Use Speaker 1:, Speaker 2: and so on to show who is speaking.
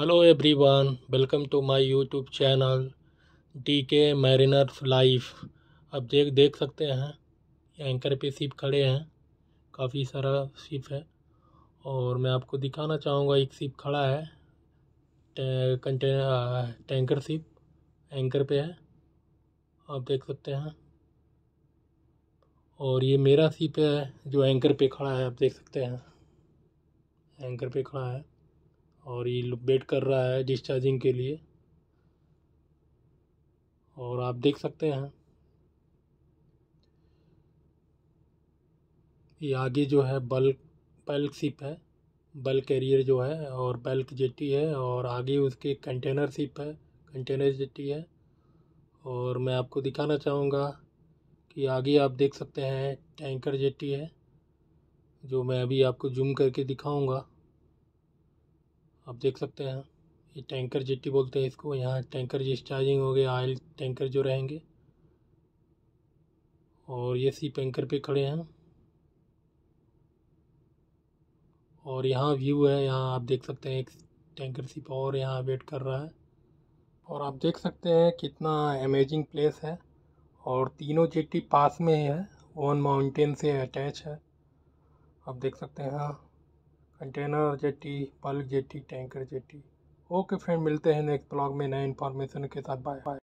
Speaker 1: Hello everyone welcome to my YouTube channel D K mariners life अब देख देख सकते हैं एंकर पे सिप खड़े हैं काफ़ी सारा सिप है और मैं आपको दिखाना चाहूँगा एक सिप खड़ा है कंटेनर टैंकर सिप एंकर पे है आप देख सकते हैं और ये मेरा सिप है जो एंकर पे खड़ा है आप देख सकते हैं एंकर पे खड़ा है और ये वेट कर रहा है डिस्चार्जिंग के लिए और आप देख सकते हैं ये आगे जो है बल्क बल्क सिप है बल्क कैरियर जो है और बल्क जेटी है और आगे उसके कंटेनर शिप है कंटेनर जेटी है और मैं आपको दिखाना चाहूँगा कि आगे आप देख सकते हैं टैंकर जेटी है जो मैं अभी आपको जूम करके दिखाऊँगा आप देख सकते हैं ये टैंकर जेटी बोलते हैं इसको यहाँ टैंकर डिस्चार्जिंग हो गए आयल टैंकर जो रहेंगे और ये सी टैंकर पे खड़े हैं और यहाँ व्यू है यहाँ आप देख सकते हैं एक टैंकर सी पावर यहाँ वेट कर रहा है और आप देख सकते हैं कितना अमेजिंग प्लेस है और तीनों जेटी पास में ही है ओन माउंटेन से अटैच है आप देख सकते हैं हाँ। Container jetty bulk jetty tanker jetty okay friend मिलते हैं नेक्स्ट ब्लॉग में नए इन्फॉर्मेशन के साथ बाय बाय